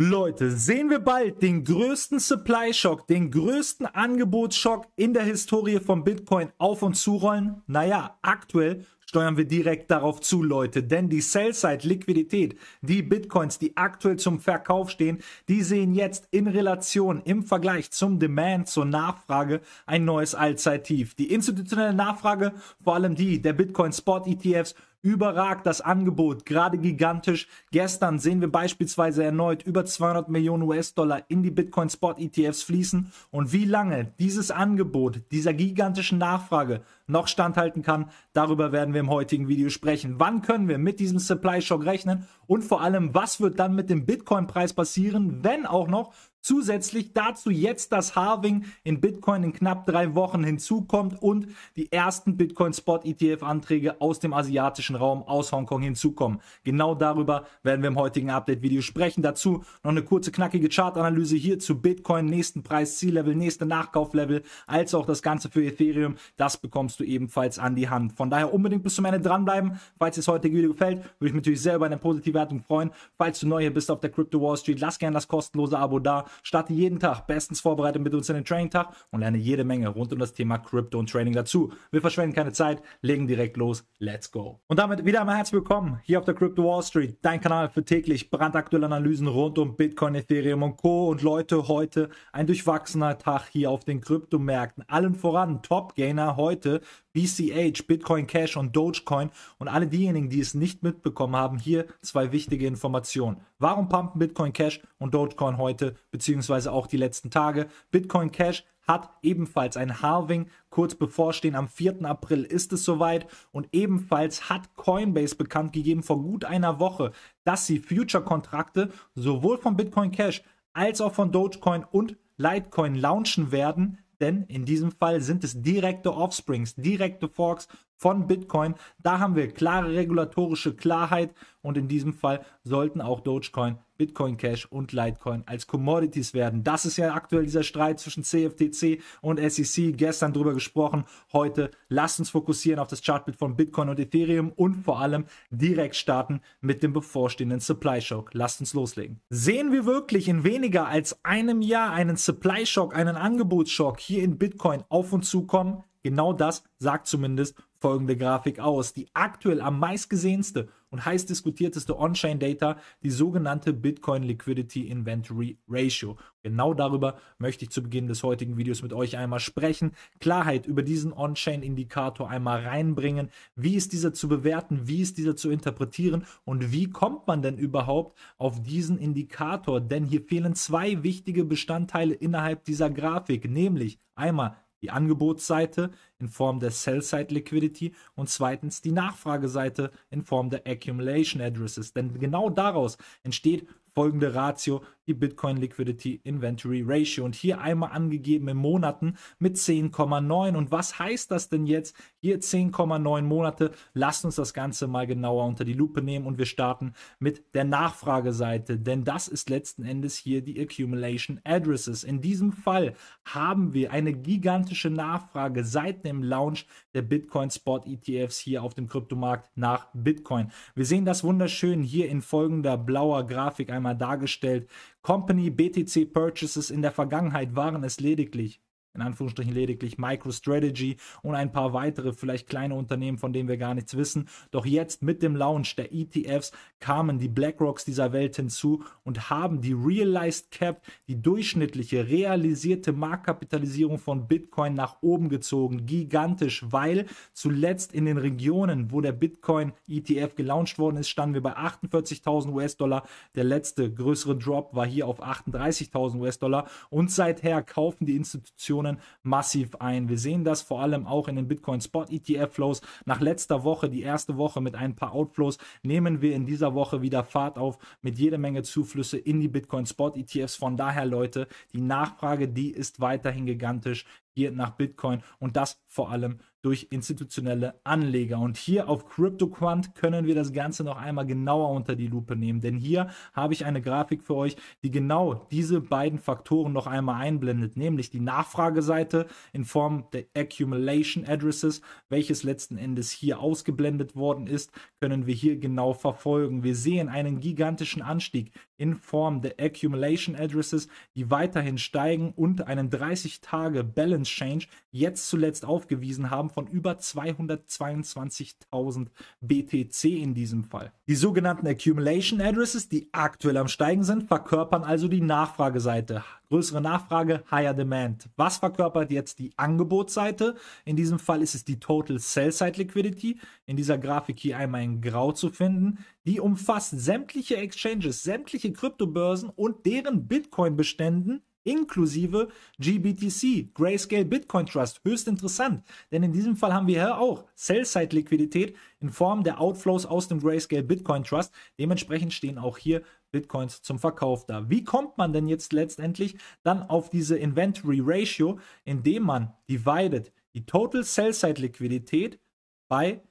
Leute, sehen wir bald den größten Supply-Shock, den größten Angebotsschock in der Historie von Bitcoin auf und zurollen? Naja, aktuell steuern wir direkt darauf zu, Leute, denn die Sell-Side-Liquidität, die Bitcoins, die aktuell zum Verkauf stehen, die sehen jetzt in Relation im Vergleich zum Demand, zur Nachfrage ein neues Allzeittief. Die institutionelle Nachfrage, vor allem die der Bitcoin-Spot-ETFs, überragt das Angebot, gerade gigantisch. Gestern sehen wir beispielsweise erneut über 200 Millionen US-Dollar in die Bitcoin Spot ETFs fließen und wie lange dieses Angebot dieser gigantischen Nachfrage noch standhalten kann, darüber werden wir im heutigen Video sprechen. Wann können wir mit diesem Supply Shock rechnen und vor allem, was wird dann mit dem Bitcoin Preis passieren, wenn auch noch Zusätzlich dazu jetzt das Harving in Bitcoin in knapp drei Wochen hinzukommt und die ersten Bitcoin-Spot-ETF-Anträge aus dem asiatischen Raum, aus Hongkong hinzukommen. Genau darüber werden wir im heutigen Update-Video sprechen. Dazu noch eine kurze, knackige Chartanalyse hier zu Bitcoin, nächsten Preis, Ziellevel, nächste Nachkauflevel, als auch das Ganze für Ethereum. Das bekommst du ebenfalls an die Hand. Von daher unbedingt bis zum Ende dranbleiben. Falls dir das heutige Video gefällt, würde ich mich natürlich sehr über eine positive Wertung freuen. Falls du neu hier bist auf der Crypto Wall Street, lass gerne das kostenlose Abo da starte jeden Tag bestens vorbereitet mit uns in den Training-Tag und lerne jede Menge rund um das Thema Crypto und Training dazu. Wir verschwenden keine Zeit, legen direkt los, let's go. Und damit wieder einmal herzlich willkommen hier auf der Crypto Wall Street, dein Kanal für täglich brandaktuelle Analysen rund um Bitcoin, Ethereum und Co. Und Leute, heute ein durchwachsener Tag hier auf den Kryptomärkten. Allen voran Top-Gainer heute BCH, Bitcoin Cash und Dogecoin. Und alle diejenigen, die es nicht mitbekommen haben, hier zwei wichtige Informationen. Warum pumpen Bitcoin Cash und Dogecoin heute, beziehungsweise auch die letzten Tage? Bitcoin Cash hat ebenfalls ein Halving kurz bevorstehen. Am 4. April ist es soweit und ebenfalls hat Coinbase bekannt gegeben vor gut einer Woche, dass sie Future-Kontrakte sowohl von Bitcoin Cash als auch von Dogecoin und Litecoin launchen werden, denn in diesem Fall sind es direkte Offsprings, direkte Forks von Bitcoin. Da haben wir klare regulatorische Klarheit und in diesem Fall sollten auch Dogecoin, Bitcoin Cash und Litecoin als Commodities werden. Das ist ja aktuell dieser Streit zwischen CFTC und SEC. Gestern drüber gesprochen, heute lasst uns fokussieren auf das Chartbild von Bitcoin und Ethereum und vor allem direkt starten mit dem bevorstehenden Supply Shock. Lasst uns loslegen. Sehen wir wirklich in weniger als einem Jahr einen Supply Shock, einen Angebotsschock hier in Bitcoin auf uns zukommen? Genau das sagt zumindest folgende Grafik aus. Die aktuell am meistgesehenste und heiß diskutierteste On-Chain-Data, die sogenannte Bitcoin Liquidity Inventory Ratio. Genau darüber möchte ich zu Beginn des heutigen Videos mit euch einmal sprechen. Klarheit über diesen On-Chain-Indikator einmal reinbringen. Wie ist dieser zu bewerten? Wie ist dieser zu interpretieren? Und wie kommt man denn überhaupt auf diesen Indikator? Denn hier fehlen zwei wichtige Bestandteile innerhalb dieser Grafik, nämlich einmal die Angebotsseite in Form der Sell-Side Liquidity und zweitens die Nachfrageseite in Form der Accumulation Addresses. Denn genau daraus entsteht folgende Ratio, die Bitcoin Liquidity Inventory Ratio. Und hier einmal angegeben in Monaten mit 10,9. Und was heißt das denn jetzt? Hier 10,9 Monate. Lasst uns das Ganze mal genauer unter die Lupe nehmen und wir starten mit der Nachfrageseite. Denn das ist letzten Endes hier die Accumulation Addresses. In diesem Fall haben wir eine gigantische Nachfrage seit dem Launch der Bitcoin Spot ETFs hier auf dem Kryptomarkt nach Bitcoin. Wir sehen das wunderschön hier in folgender blauer Grafik einmal dargestellt Company BTC Purchases in der Vergangenheit waren es lediglich in Anführungsstrichen lediglich MicroStrategy und ein paar weitere, vielleicht kleine Unternehmen, von denen wir gar nichts wissen. Doch jetzt mit dem Launch der ETFs kamen die BlackRocks dieser Welt hinzu und haben die Realized Cap, die durchschnittliche realisierte Marktkapitalisierung von Bitcoin nach oben gezogen. Gigantisch, weil zuletzt in den Regionen, wo der Bitcoin ETF gelauncht worden ist, standen wir bei 48.000 US-Dollar. Der letzte größere Drop war hier auf 38.000 US-Dollar und seither kaufen die Institutionen Positionen massiv ein. Wir sehen das vor allem auch in den Bitcoin Spot ETF Flows. Nach letzter Woche, die erste Woche mit ein paar Outflows, nehmen wir in dieser Woche wieder Fahrt auf mit jede Menge Zuflüsse in die Bitcoin Spot ETFs. Von daher, Leute, die Nachfrage, die ist weiterhin gigantisch hier nach Bitcoin und das vor allem durch institutionelle Anleger. Und hier auf CryptoQuant können wir das Ganze noch einmal genauer unter die Lupe nehmen, denn hier habe ich eine Grafik für euch, die genau diese beiden Faktoren noch einmal einblendet, nämlich die Nachfrageseite in Form der Accumulation Addresses, welches letzten Endes hier ausgeblendet worden ist, können wir hier genau verfolgen. Wir sehen einen gigantischen Anstieg in Form der Accumulation Addresses, die weiterhin steigen und einen 30 Tage Balance Change jetzt zuletzt aufgewiesen haben Einnahmen von über 222.000 BTC in diesem Fall. Die sogenannten Accumulation Addresses, die aktuell am Steigen sind, verkörpern also die Nachfrageseite. Größere Nachfrage, higher demand. Was verkörpert jetzt die Angebotsseite? In diesem Fall ist es die Total Sell Side Liquidity, in dieser Grafik hier einmal in Grau zu finden. Die umfasst sämtliche Exchanges, sämtliche Kryptobörsen und deren Bitcoin-Beständen inklusive GBTC, Grayscale Bitcoin Trust. Höchst interessant, denn in diesem Fall haben wir hier auch Sell-Side-Liquidität in Form der Outflows aus dem Grayscale Bitcoin Trust. Dementsprechend stehen auch hier Bitcoins zum Verkauf da. Wie kommt man denn jetzt letztendlich dann auf diese Inventory Ratio, indem man divided die Total Sell-Side-Liquidität bei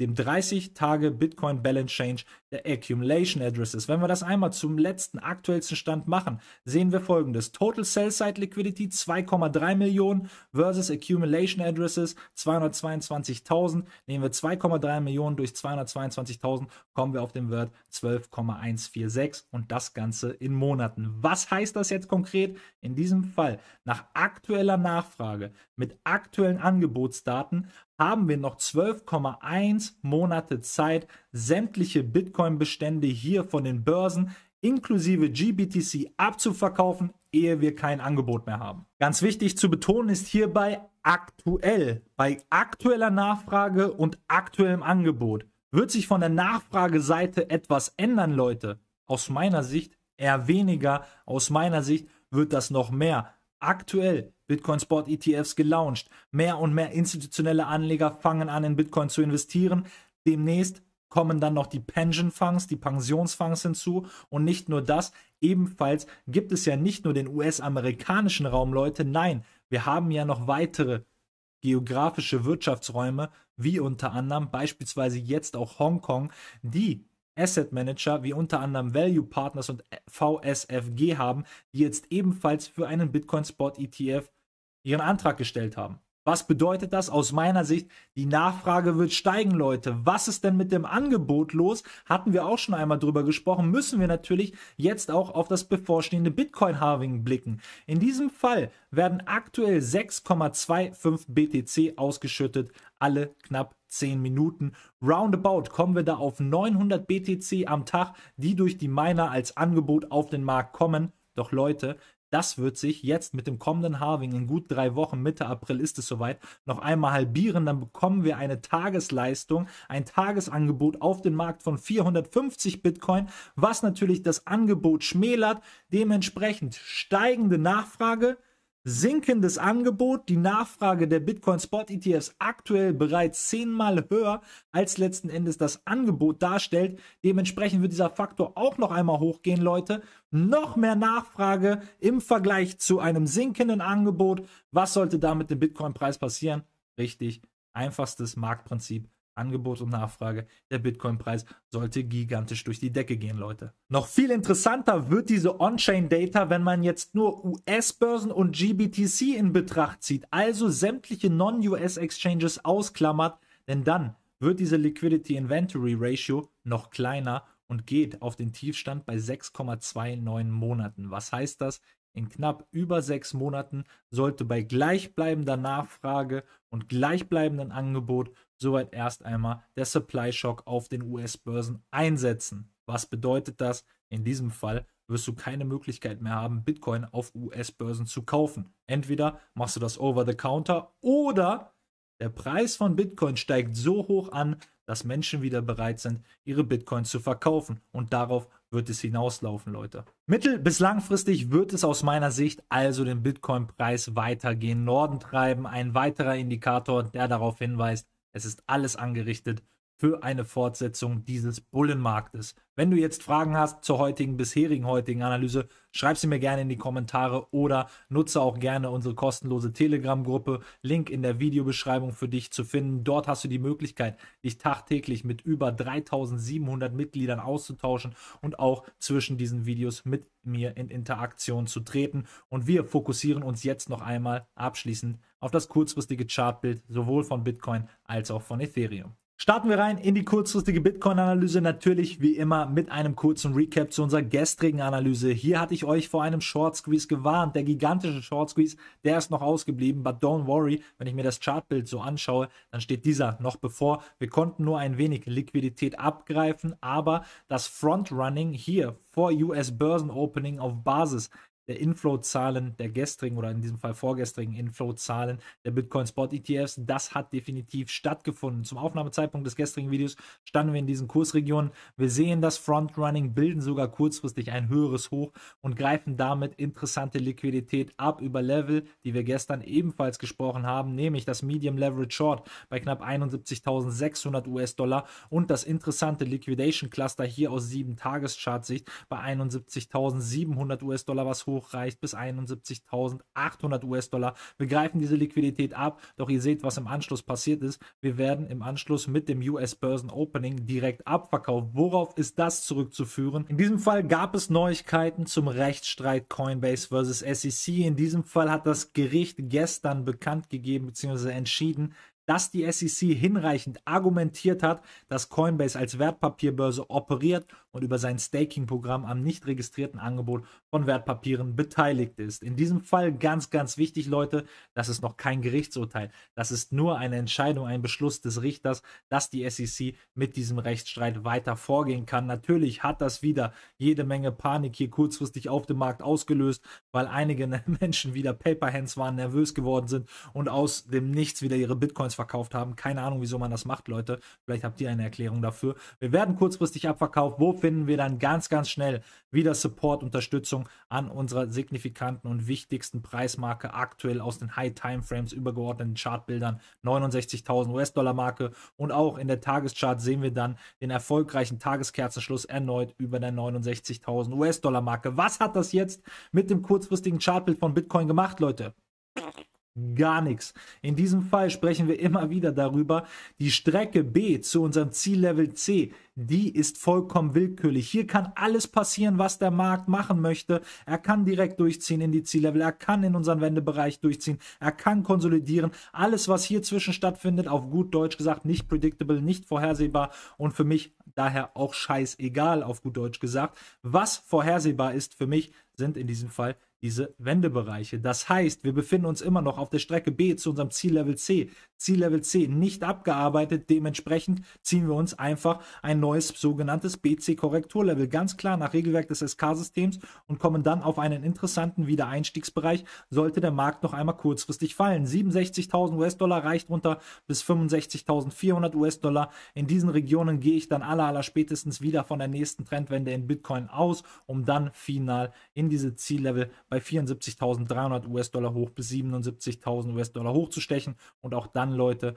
dem 30-Tage-Bitcoin-Balance-Change der Accumulation Addresses. Wenn wir das einmal zum letzten aktuellsten Stand machen, sehen wir folgendes. Total Sell-Side Liquidity 2,3 Millionen versus Accumulation Addresses 222.000. Nehmen wir 2,3 Millionen durch 222.000, kommen wir auf den Wert 12,146 und das Ganze in Monaten. Was heißt das jetzt konkret? In diesem Fall nach aktueller Nachfrage mit aktuellen Angebotsdaten haben wir noch 12,1 Monate Zeit, sämtliche Bitcoin-Bestände hier von den Börsen inklusive GBTC abzuverkaufen, ehe wir kein Angebot mehr haben. Ganz wichtig zu betonen ist hierbei aktuell. Bei aktueller Nachfrage und aktuellem Angebot wird sich von der Nachfrageseite etwas ändern, Leute. Aus meiner Sicht eher weniger, aus meiner Sicht wird das noch mehr aktuell Bitcoin Spot ETFs gelauncht. Mehr und mehr institutionelle Anleger fangen an, in Bitcoin zu investieren. Demnächst kommen dann noch die Pension Funds, die Pensionsfonds hinzu. Und nicht nur das, ebenfalls gibt es ja nicht nur den US-amerikanischen Raum, Leute. Nein, wir haben ja noch weitere geografische Wirtschaftsräume, wie unter anderem beispielsweise jetzt auch Hongkong, die Asset Manager wie unter anderem Value Partners und VSFG haben, die jetzt ebenfalls für einen Bitcoin Spot ETF ihren Antrag gestellt haben. Was bedeutet das? Aus meiner Sicht, die Nachfrage wird steigen, Leute. Was ist denn mit dem Angebot los? Hatten wir auch schon einmal drüber gesprochen. Müssen wir natürlich jetzt auch auf das bevorstehende Bitcoin-Harving blicken. In diesem Fall werden aktuell 6,25 BTC ausgeschüttet, alle knapp 10 Minuten. Roundabout kommen wir da auf 900 BTC am Tag, die durch die Miner als Angebot auf den Markt kommen. Doch Leute, das wird sich jetzt mit dem kommenden Harving in gut drei Wochen, Mitte April ist es soweit, noch einmal halbieren. Dann bekommen wir eine Tagesleistung, ein Tagesangebot auf den Markt von 450 Bitcoin, was natürlich das Angebot schmälert. Dementsprechend steigende Nachfrage Sinkendes Angebot, die Nachfrage der Bitcoin Spot ETFs aktuell bereits zehnmal höher als letzten Endes das Angebot darstellt. Dementsprechend wird dieser Faktor auch noch einmal hochgehen, Leute. Noch mehr Nachfrage im Vergleich zu einem sinkenden Angebot. Was sollte da mit dem Bitcoin Preis passieren? Richtig, einfachstes Marktprinzip Angebot und Nachfrage, der Bitcoin-Preis sollte gigantisch durch die Decke gehen, Leute. Noch viel interessanter wird diese On-Chain-Data, wenn man jetzt nur US-Börsen und GBTC in Betracht zieht, also sämtliche Non-US-Exchanges ausklammert, denn dann wird diese Liquidity Inventory Ratio noch kleiner und geht auf den Tiefstand bei 6,29 Monaten. Was heißt das? In knapp über sechs Monaten sollte bei gleichbleibender Nachfrage und gleichbleibendem Angebot soweit erst einmal der Supply Shock auf den US-Börsen einsetzen. Was bedeutet das? In diesem Fall wirst du keine Möglichkeit mehr haben, Bitcoin auf US-Börsen zu kaufen. Entweder machst du das over the counter oder der Preis von Bitcoin steigt so hoch an, dass Menschen wieder bereit sind, ihre Bitcoin zu verkaufen. Und darauf wird es hinauslaufen, Leute. Mittel- bis langfristig wird es aus meiner Sicht also den Bitcoin-Preis weitergehen. Norden treiben. Ein weiterer Indikator, der darauf hinweist, es ist alles angerichtet für eine Fortsetzung dieses Bullenmarktes. Wenn du jetzt Fragen hast zur heutigen, bisherigen heutigen Analyse, schreib sie mir gerne in die Kommentare oder nutze auch gerne unsere kostenlose Telegram-Gruppe. Link in der Videobeschreibung für dich zu finden. Dort hast du die Möglichkeit, dich tagtäglich mit über 3700 Mitgliedern auszutauschen und auch zwischen diesen Videos mit mir in Interaktion zu treten. Und wir fokussieren uns jetzt noch einmal abschließend auf das kurzfristige Chartbild sowohl von Bitcoin als auch von Ethereum. Starten wir rein in die kurzfristige Bitcoin-Analyse. Natürlich wie immer mit einem kurzen Recap zu unserer gestrigen Analyse. Hier hatte ich euch vor einem Short Squeeze gewarnt. Der gigantische Short Squeeze, der ist noch ausgeblieben. But don't worry, wenn ich mir das Chartbild so anschaue, dann steht dieser noch bevor. Wir konnten nur ein wenig Liquidität abgreifen, aber das Frontrunning hier vor US-Börsen-Opening auf Basis der Inflow-Zahlen der gestrigen oder in diesem Fall vorgestrigen Inflow-Zahlen der Bitcoin-Spot-ETFs. Das hat definitiv stattgefunden. Zum Aufnahmezeitpunkt des gestrigen Videos standen wir in diesen Kursregionen. Wir sehen das Frontrunning, bilden sogar kurzfristig ein höheres Hoch und greifen damit interessante Liquidität ab über Level, die wir gestern ebenfalls gesprochen haben, nämlich das Medium Leverage Short bei knapp 71.600 US-Dollar und das interessante Liquidation Cluster hier aus 7 tages chart sicht bei 71.700 US-Dollar, was hoch Jahreshoch reicht bis 71.800 US-Dollar. Wir greifen diese Liquidität ab, doch ihr seht, was im Anschluss passiert ist. Wir werden im Anschluss mit dem US-Börsen Opening direkt abverkauft. Worauf ist das zurückzuführen? In diesem Fall gab es Neuigkeiten zum Rechtsstreit Coinbase versus SEC. In diesem Fall hat das Gericht gestern bekannt gegeben bzw. entschieden, dass die SEC hinreichend argumentiert hat, dass Coinbase als Wertpapierbörse operiert und über sein Staking-Programm am nicht registrierten Angebot von Wertpapieren beteiligt ist. In diesem Fall ganz, ganz wichtig, Leute, das ist noch kein Gerichtsurteil. Das ist nur eine Entscheidung, ein Beschluss des Richters, dass die SEC mit diesem Rechtsstreit weiter vorgehen kann. Natürlich hat das wieder jede Menge Panik hier kurzfristig auf dem Markt ausgelöst, weil einige Menschen wieder Paperhands waren, nervös geworden sind und aus dem Nichts wieder ihre Bitcoins verkauft haben. Keine Ahnung, wieso man das macht, Leute. Vielleicht habt ihr eine Erklärung dafür. Wir werden kurzfristig abverkauft. Wofür finden wir dann ganz, ganz schnell wieder Support-Unterstützung an unserer signifikanten und wichtigsten Preismarke aktuell aus den High-Timeframes übergeordneten Chartbildern 69.000 US-Dollar-Marke und auch in der Tageschart sehen wir dann den erfolgreichen Tageskerzenschluss erneut über der 69.000 US-Dollar-Marke. Was hat das jetzt mit dem kurzfristigen Chartbild von Bitcoin gemacht, Leute? gar nichts. In diesem Fall sprechen wir immer wieder darüber, die Strecke B zu unserem Ziellevel C, die ist vollkommen willkürlich. Hier kann alles passieren, was der Markt machen möchte. Er kann direkt durchziehen in die Ziellevel, er kann in unseren Wendebereich durchziehen, er kann konsolidieren. Alles, was hier zwischen stattfindet, auf gut Deutsch gesagt, nicht predictable, nicht vorhersehbar und für mich daher auch scheißegal, auf gut Deutsch gesagt. Was vorhersehbar ist für mich, sind in diesem Fall die diese Wendebereiche. Das heißt, wir befinden uns immer noch auf der Strecke B zu unserem Ziellevel C. Ziellevel C nicht abgearbeitet, dementsprechend ziehen wir uns einfach ein neues sogenanntes BC-Korrekturlevel ganz klar nach Regelwerk des SK-Systems und kommen dann auf einen interessanten Wiedereinstiegsbereich, sollte der Markt noch einmal kurzfristig fallen. 67.000 US-Dollar reicht runter bis 65.400 US-Dollar. In diesen Regionen gehe ich dann aller, aller spätestens wieder von der nächsten Trendwende in Bitcoin aus, um dann final in diese Ziellevel bei 74.300 US-Dollar hoch bis 77.000 US-Dollar hochzustechen. Und auch dann, Leute,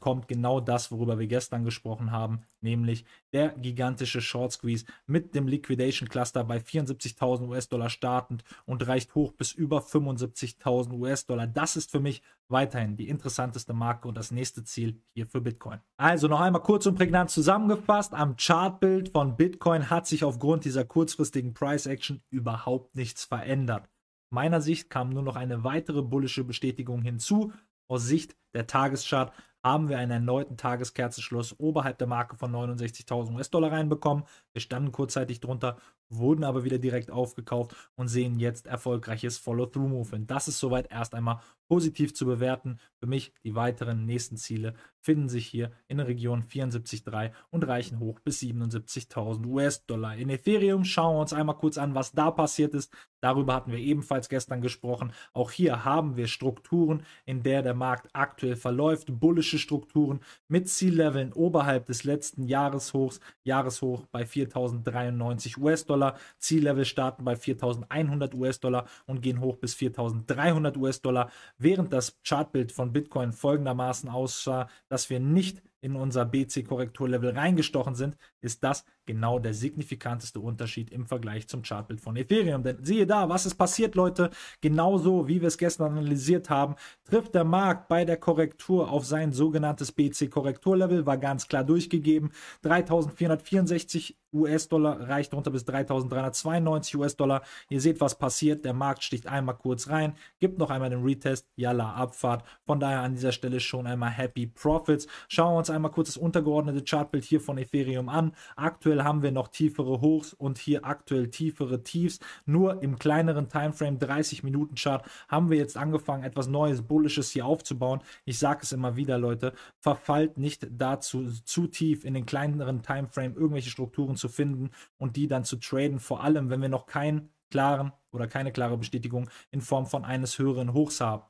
kommt genau das, worüber wir gestern gesprochen haben, nämlich der gigantische Short Squeeze mit dem Liquidation Cluster bei 74.000 US-Dollar startend und reicht hoch bis über 75.000 US-Dollar. Das ist für mich weiterhin die interessanteste Marke und das nächste Ziel hier für Bitcoin. Also noch einmal kurz und prägnant zusammengefasst, am Chartbild von Bitcoin hat sich aufgrund dieser kurzfristigen Price Action überhaupt nichts verändert meiner Sicht kam nur noch eine weitere bullische Bestätigung hinzu. Aus Sicht der Tageschart haben wir einen erneuten Tageskerzenschluss oberhalb der Marke von 69.000 US-Dollar reinbekommen. Wir standen kurzzeitig drunter wurden aber wieder direkt aufgekauft und sehen jetzt erfolgreiches Follow-through-Movement. Das ist soweit erst einmal positiv zu bewerten. Für mich die weiteren nächsten Ziele finden sich hier in der Region 74,3 und reichen hoch bis 77.000 US-Dollar. In Ethereum schauen wir uns einmal kurz an, was da passiert ist. Darüber hatten wir ebenfalls gestern gesprochen. Auch hier haben wir Strukturen, in der der Markt aktuell verläuft. Bullische Strukturen mit Zielleveln oberhalb des letzten Jahreshochs, Jahreshoch bei 4.093 US-Dollar. US-Dollar. Ziellevel starten bei 4100 US-Dollar und gehen hoch bis 4300 US-Dollar, während das Chartbild von Bitcoin folgendermaßen aussah, dass wir nicht in unser BC-Korrekturlevel reingestochen sind, ist das genau der signifikanteste Unterschied im Vergleich zum Chartbild von Ethereum. Denn siehe da, was ist passiert, Leute? Genauso wie wir es gestern analysiert haben, trifft der Markt bei der Korrektur auf sein sogenanntes BC-Korrekturlevel, war ganz klar durchgegeben. 3464 US-Dollar reicht runter bis 3392 US-Dollar. Ihr seht, was passiert. Der Markt sticht einmal kurz rein, gibt noch einmal den Retest, yalla, Abfahrt. Von daher an dieser Stelle schon einmal Happy Profits. Schauen wir uns uns einmal kurz das untergeordnete Chartbild hier von Ethereum an. Aktuell haben wir noch tiefere Hochs und hier aktuell tiefere Tiefs. Nur im kleineren Timeframe 30 Minuten Chart haben wir jetzt angefangen, etwas Neues, Bullisches hier aufzubauen. Ich sage es immer wieder, Leute, verfallt nicht dazu, zu tief in den kleineren Timeframe irgendwelche Strukturen zu finden und die dann zu traden, vor allem wenn wir noch keinen klaren oder keine klare Bestätigung in Form von eines höheren Hochs haben.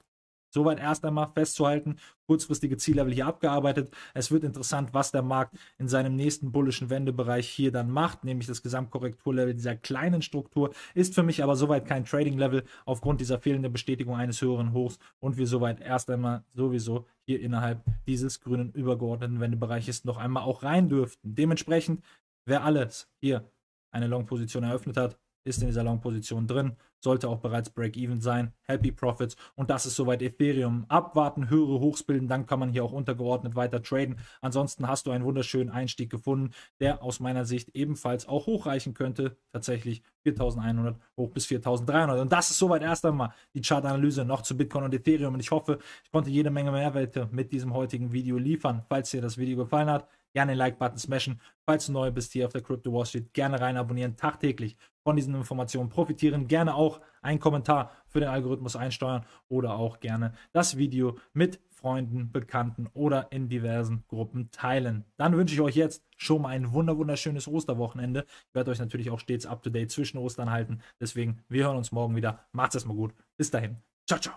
Soweit erst einmal festzuhalten, kurzfristige Ziellevel hier abgearbeitet. Es wird interessant, was der Markt in seinem nächsten bullischen Wendebereich hier dann macht, nämlich das Gesamtkorrekturlevel dieser kleinen Struktur. Ist für mich aber soweit kein Trading-Level aufgrund dieser fehlenden Bestätigung eines höheren Hochs und wir soweit erst einmal sowieso hier innerhalb dieses grünen übergeordneten Wendebereiches noch einmal auch rein dürften. Dementsprechend, wer alles hier eine Long-Position eröffnet hat, ist in dieser Long-Position drin, sollte auch bereits Break-Even sein, Happy Profits und das ist soweit Ethereum. Abwarten, höhere Hochs bilden, dann kann man hier auch untergeordnet weiter traden. Ansonsten hast du einen wunderschönen Einstieg gefunden, der aus meiner Sicht ebenfalls auch hochreichen könnte, tatsächlich 4100 hoch bis 4300 und das ist soweit erst einmal die Chartanalyse noch zu Bitcoin und Ethereum und ich hoffe, ich konnte jede Menge Mehrwerte mit diesem heutigen Video liefern. Falls dir das Video gefallen hat, gerne den Like-Button smashen. Falls du neu bist hier auf der Crypto Wall Street, gerne rein abonnieren, tagtäglich von diesen Informationen profitieren. Gerne auch einen Kommentar für den Algorithmus einsteuern oder auch gerne das Video mit Freunden, Bekannten oder in diversen Gruppen teilen. Dann wünsche ich euch jetzt schon mal ein wunder wunderschönes Osterwochenende. Ich werde euch natürlich auch stets up to date zwischen Ostern halten. Deswegen, wir hören uns morgen wieder. Macht es erstmal gut. Bis dahin. Ciao, ciao.